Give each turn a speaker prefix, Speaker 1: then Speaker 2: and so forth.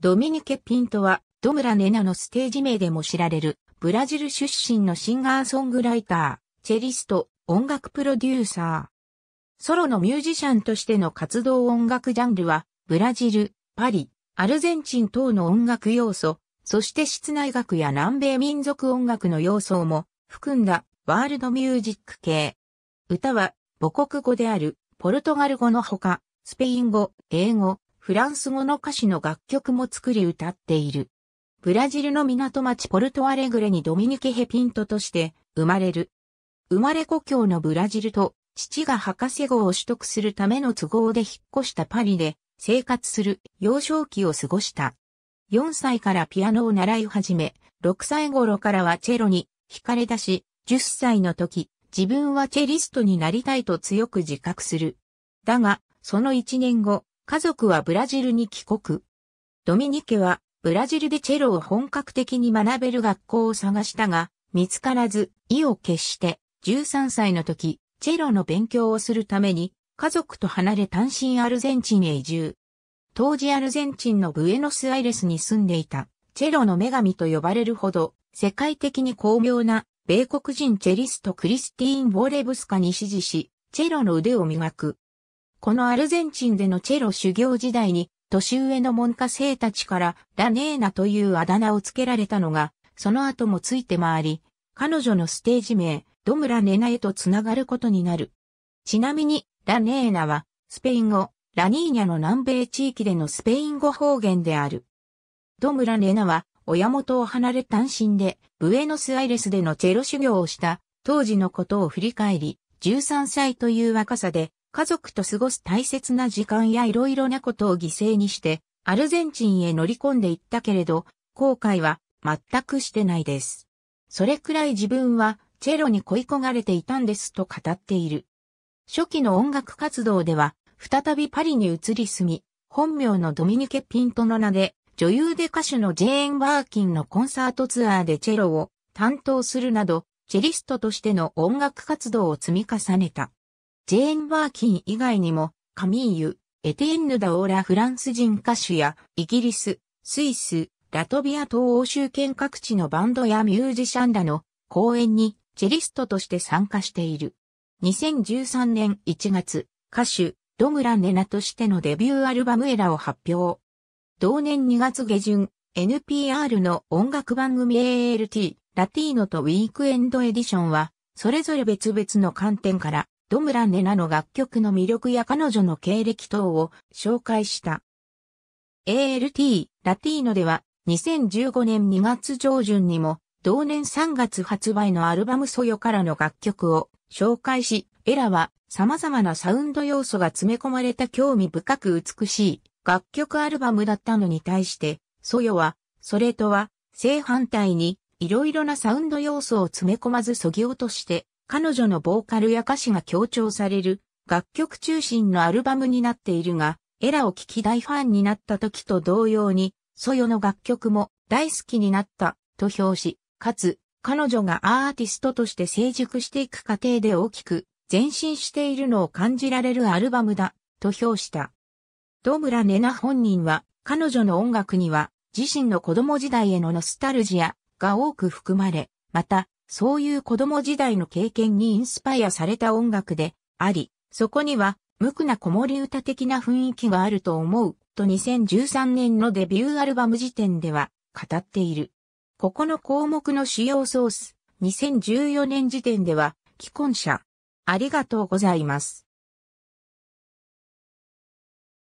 Speaker 1: ドミニケ・ピントは、ドムラ・ネナのステージ名でも知られる、ブラジル出身のシンガーソングライター、チェリスト、音楽プロデューサー。ソロのミュージシャンとしての活動音楽ジャンルは、ブラジル、パリ、アルゼンチン等の音楽要素、そして室内楽や南米民族音楽の要素も含んだワールドミュージック系。歌は母国語であるポルトガル語のほか、スペイン語、英語、フランス語の歌詞の楽曲も作り歌っている。ブラジルの港町ポルトアレグレにドミニケ・ヘピントとして生まれる。生まれ故郷のブラジルと父が博士号を取得するための都合で引っ越したパリで生活する幼少期を過ごした。4歳からピアノを習い始め、6歳頃からはチェロに惹かれ出し、10歳の時、自分はチェリストになりたいと強く自覚する。だが、その1年後、家族はブラジルに帰国。ドミニケはブラジルでチェロを本格的に学べる学校を探したが、見つからず、意を決して13歳の時、チェロの勉強をするために家族と離れ単身アルゼンチンへ移住。当時アルゼンチンのブエノスアイレスに住んでいた、チェロの女神と呼ばれるほど、世界的に巧妙な、米国人チェリストクリスティーン・ボーレブスカに指示し、チェロの腕を磨く、このアルゼンチンでのチェロ修行時代に、年上の門下生たちからラネーナというあだ名を付けられたのが、その後もついて回り、彼女のステージ名、ドムラネナへとつながることになる。ちなみに、ラネーナは、スペイン語、ラニーニャの南米地域でのスペイン語方言である。ドムラネナは、親元を離れ単身で、ブエノスアイレスでのチェロ修行をした、当時のことを振り返り、13歳という若さで、家族と過ごす大切な時間や色々なことを犠牲にして、アルゼンチンへ乗り込んでいったけれど、後悔は全くしてないです。それくらい自分はチェロに恋焦がれていたんですと語っている。初期の音楽活動では、再びパリに移り住み、本名のドミニケ・ピントの名で、女優で歌手のジェーン・ワーキンのコンサートツアーでチェロを担当するなど、チェリストとしての音楽活動を積み重ねた。ジェーン・バーキン以外にも、カミーユ、エテーンヌ・ダオーラ・フランス人歌手や、イギリス、スイス、ラトビア等欧州圏各地のバンドやミュージシャンらの公演にチェリストとして参加している。2013年1月、歌手、ドムラ・ネナとしてのデビューアルバムエラを発表。同年2月下旬、NPR の音楽番組 ALT、ラティーノとウィークエンドエディションは、それぞれ別々の観点からドムランネナの楽曲の魅力や彼女の経歴等を紹介した。ALT、ラティーノでは2015年2月上旬にも同年3月発売のアルバムソヨからの楽曲を紹介し、エラは様々なサウンド要素が詰め込まれた興味深く美しい楽曲アルバムだったのに対して、ソヨは、それとは正反対にいろいろなサウンド要素を詰め込まずそぎ落として彼女のボーカルや歌詞が強調される楽曲中心のアルバムになっているが、エラを聴き大ファンになった時と同様に、ソヨの楽曲も大好きになったと評し、かつ彼女がアーティストとして成熟していく過程で大きく前進しているのを感じられるアルバムだと評した。ドムラネナ本人は彼女の音楽には自身の子供時代へのノスタルジアが多く含まれ、またそういう子供時代の経験にインスパイアされた音楽であり、そこには無垢な子守歌的な雰囲気があると思う、と2013年のデビューアルバム時点では語っている。ここの項目の主要ソース、2014年時点では、既婚者。ありがとうございます。